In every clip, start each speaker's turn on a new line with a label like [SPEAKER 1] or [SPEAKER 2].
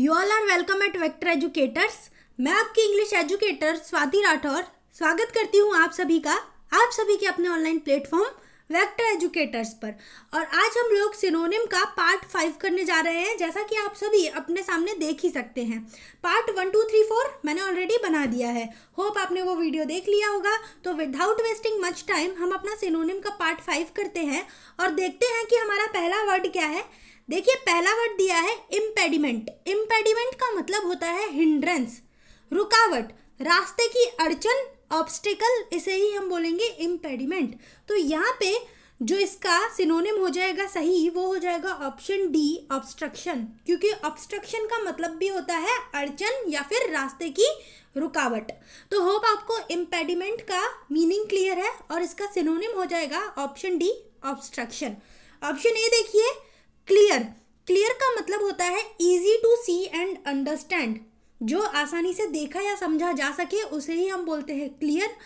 [SPEAKER 1] you all are welcome at Vector Educators मैं आपकी English educator Swati Rathore स्वागत करती हूँ आप सभी का आप सभी के अपने ऑनलाइन प्लेटफॉर्म वेक्टर एजुकेटर्स पर और आज हम लोग सिनोनिम का पार्ट फाइव करने जा रहे हैं जैसा कि आप सभी अपने सामने देख ही सकते हैं part one two three four मैंने ऑलरेडी बना दिया है होप आपने वो वीडियो देख लिया होगा तो विदाउट वेस्टिंग मच टाइम हम अपना सिनोनिम का पार्ट फाइव करते हैं और देखते हैं कि हमारा पहला वर्ड क्या है देखिए पहला वर्ड दिया है इम्पेडिमेंट इम्पेडिमेंट का मतलब होता है हिंड्रेंस रुकावट रास्ते की अड़चन ऑब्स्टिकल इसे ही हम बोलेंगे इम्पेडिमेंट तो यहाँ पे जो इसका सिनोनिम हो जाएगा सही वो हो जाएगा ऑप्शन डी ऑब्स्ट्रक्शन क्योंकि ऑब्स्ट्रक्शन का मतलब भी होता है अड़चन या फिर रास्ते की रुकावट तो होप आपको इम्पेडिमेंट का मीनिंग क्लियर है और इसका सिनोनिम हो जाएगा option D obstruction option A देखिए क्लियर क्लियर का मतलब होता है easy to see and understand जो आसानी से देखा या समझा जा सके उसे ही हम बोलते हैं clear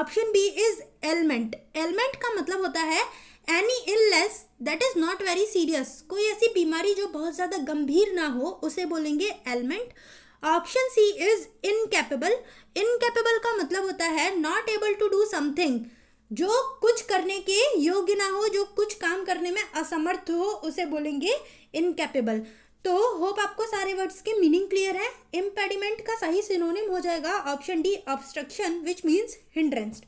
[SPEAKER 1] option B is ailment ailment का मतलब होता है any illness that is not very serious कोई ऐसी बीमारी जो बहुत ज़्यादा गंभीर ना हो उसे बोलेंगे ailment option C is incapable incapable का मतलब होता है not able to do something जो कुछ करने के योग्य ना हो जो कुछ काम करने में असमर्थ हो उसे बोलेंगे इनकेपेबल तो होप आपको सारे वर्ड्स के मीनिंग क्लियर है इम्पेडिमेंट का सही सिनोनिम हो जाएगा option D obstruction which means hindrance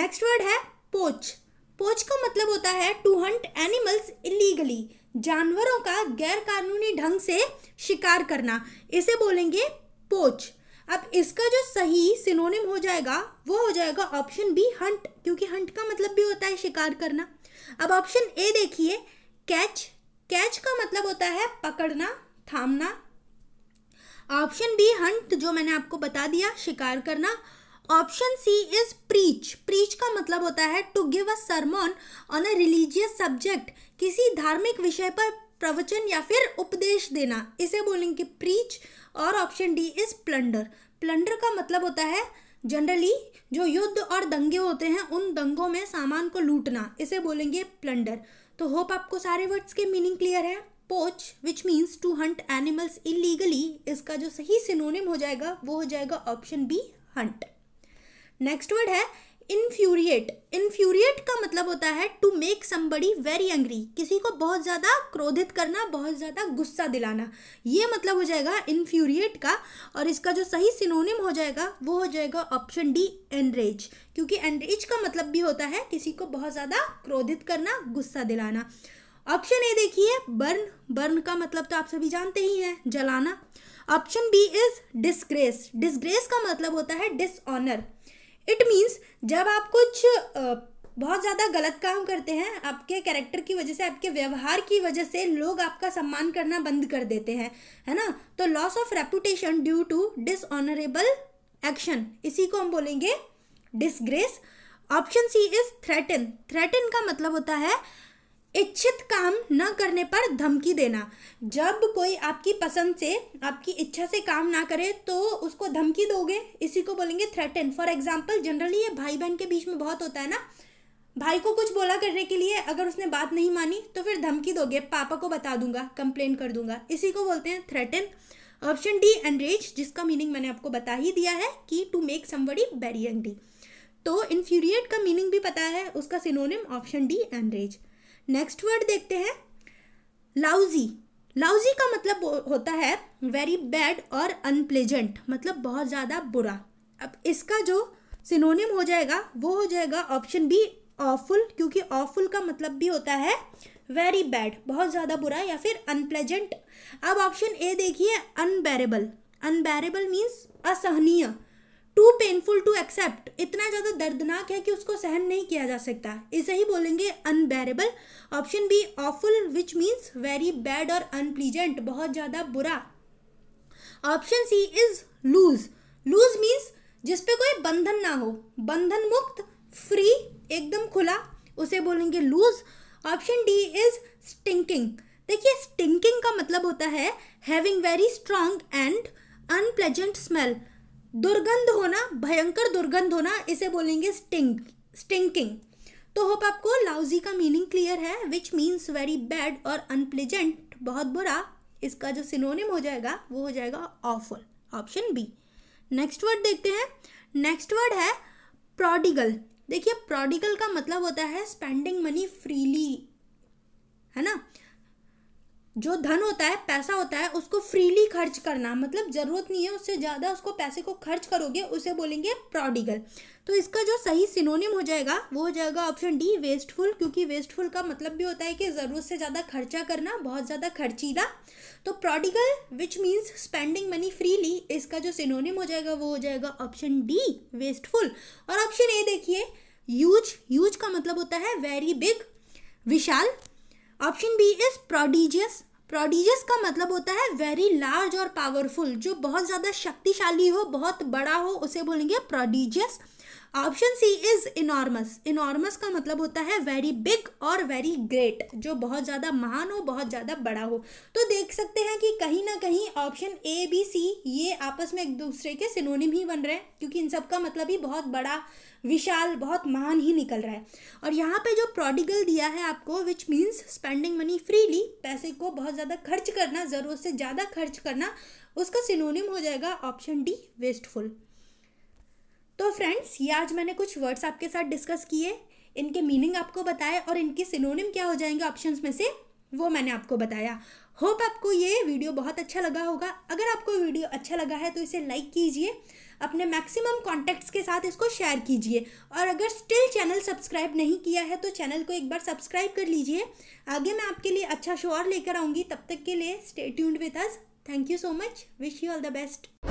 [SPEAKER 1] next word है पोच पोच का मतलब होता है टू हंट एनिमल्स इलीगली जानवरों का गैर कानूनी ढंग से शिकार करना इसे बोलेंगे पोच अब इसका जो सही सिनोनिम हो जाएगा वो हो जाएगा ऑप्शन बी हंट क्योंकि हंट का मतलब भी होता है शिकार करना अब ऑप्शन ए देखिए कैच कैच का मतलब होता है पकड़ना थामना ऑप्शन बी हंट जो मैंने आपको बता दिया शिकार करना option C is preach preach का मतलब होता है to give a sermon on a religious subject किसी धार्मिक विषय पर प्रवचन या फिर उपदेश देना इसे बोलेंगे प्रीच और option D is plunder plunder का मतलब होता है जनरली जो युद्ध और दंगे होते हैं उन दंगों में सामान को लूटना इसे बोलेंगे प्लंडर तो होप आपको सारे वर्ड्स के मीनिंग क्लियर है poach which means to hunt animals illegally इसका जो सही सिनोनिम हो जाएगा वो हो जाएगा option B hunt next word है मतलब होता है to make somebody very angry किसी को बहुत ज़्यादा क्रोधित करना बहुत ज़्यादा गुस्सा दिलाना ये मतलब हो जाएगा इन्फ्यूरिएट का और इसका जो सही सिनोनिम हो जाएगा वो हो जाएगा ऑप्शन डी एनरेज क्योंकि एनरेज का मतलब भी होता है किसी को बहुत ज़्यादा क्रोधित करना गुस्सा दिलाना ऑप्शन ए देखिए बर्न बर्न का मतलब तो आप सभी जानते ही हैं जलाना option B is disgrace disgrace का मतलब होता है डिसऑनर इट मीन्स जब आप कुछ बहुत ज़्यादा गलत काम करते हैं आपके कैरेक्टर की वजह से आपके व्यवहार की वजह से लोग आपका सम्मान करना बंद कर देते हैं है ना तो loss of reputation due to dishonourable action इसी को हम बोलेंगे disgrace option C is threaten threaten का मतलब होता है इच्छित काम न करने पर धमकी देना जब कोई आपकी पसंद से आपकी इच्छा से काम ना करे तो उसको धमकी दोगे इसी को बोलेंगे थ्रेटन फॉर एग्जाम्पल जनरली ये भाई बहन के बीच में बहुत होता है ना भाई को कुछ बोला करने के लिए अगर उसने बात नहीं मानी तो फिर धमकी दोगे पापा को बता दूंगा कंप्लेन कर दूंगा इसी को बोलते हैं थ्रेटन ऑप्शन डी एनरेज जिसका मीनिंग मैंने आपको बता ही दिया है कि to make somebody very angry तो इन्फ्यूरिएट का मीनिंग भी पता है उसका synonym option D enrage next word देखते हैं लाउजी लाउजी का मतलब होता है वेरी बैड और अनप्लेजेंट मतलब बहुत ज़्यादा बुरा अब इसका जो सिनोनिम हो जाएगा वो हो जाएगा ऑप्शन बी ऑफुल क्योंकि ऑफुल का मतलब भी होता है वेरी बैड बहुत ज़्यादा बुरा या फिर अनप्लेजेंट अब ऑप्शन ए देखिए अनबेरेबल अनबेरेबल मीन्स असहनीय टू पेनफुल टू एक्सेप्ट इतना ज़्यादा दर्दनाक है कि उसको सहन नहीं किया जा सकता इसे ही बोलेंगे unbearable option B awful which means very bad और अनप्लीजेंट बहुत ज़्यादा बुरा option C is loose loose means जिसपे कोई बंधन ना हो बंधन मुक्त फ्री एकदम खुला उसे बोलेंगे loose option D is stinking देखिए स्टिंकिंग का मतलब होता है having very strong and unpleasant smell दुर्गंध होना भयंकर दुर्गंध होना इसे बोलेंगे स्टिंक स्टिंकिंग तो होप आपको लाउजी का मीनिंग क्लियर है विच मीन्स वेरी बैड और अनप्लेजेंट बहुत बुरा इसका जो सिनोनिम हो जाएगा वो हो जाएगा awful option B next word देखते हैं नेक्स्ट वर्ड है प्रोडिगल देखिए प्रोडिकल का मतलब होता है स्पेंडिंग मनी फ्रीली है ना जो धन होता है पैसा होता है उसको फ्रीली खर्च करना मतलब ज़रूरत नहीं है उससे ज़्यादा उसको पैसे को खर्च करोगे उसे बोलेंगे प्रॉडिगल तो इसका जो सही सिनोनिम हो जाएगा वो हो जाएगा ऑप्शन डी वेस्टफुल क्योंकि वेस्टफुल का मतलब भी होता है कि ज़रूरत से ज़्यादा खर्चा करना बहुत ज़्यादा खर्चीला तो prodigal which means spending money freely इसका जो सिनोनिम हो जाएगा वो हो जाएगा ऑप्शन डी वेस्टफुल और ऑप्शन ए देखिए यूज यूज का मतलब होता है वेरी बिग विशाल option B is prodigious prodigious का मतलब होता है वेरी लार्ज और पावरफुल जो बहुत ज़्यादा शक्तिशाली हो बहुत बड़ा हो उसे बोलेंगे prodigious option C is enormous enormous का मतलब होता है वेरी बिग और वेरी ग्रेट जो बहुत ज़्यादा महान हो बहुत ज़्यादा बड़ा हो तो देख सकते हैं कि कहीं ना कहीं ऑप्शन ए बी सी ये आपस में एक दूसरे के सिनोनिम ही बन रहे हैं क्योंकि इन सब का मतलब ही बहुत बड़ा विशाल बहुत महान ही निकल रहा है और यहाँ पे जो प्रोडिगल दिया है आपको which means spending money freely पैसे को बहुत ज़्यादा खर्च करना ज़रूरत से ज़्यादा खर्च करना उसका सिनोनिम हो जाएगा ऑप्शन डी वेस्टफुल तो फ्रेंड्स ये आज मैंने कुछ वर्ड्स आपके साथ डिस्कस किए इनके मीनिंग आपको बताए और इनके सिनोनिम क्या हो जाएंगे ऑप्शंस में से वो मैंने आपको बताया होप आपको ये वीडियो बहुत अच्छा लगा होगा अगर आपको वीडियो अच्छा लगा है तो इसे लाइक कीजिए अपने मैक्सिमम कॉन्टैक्ट्स के साथ इसको शेयर कीजिए और अगर स्टिल चैनल सब्सक्राइब नहीं किया है तो चैनल को एक बार सब्सक्राइब कर लीजिए आगे मैं आपके लिए अच्छा शो और लेकर आऊँगी तब तक के लिए stay tuned with us thank you so much wish you all the best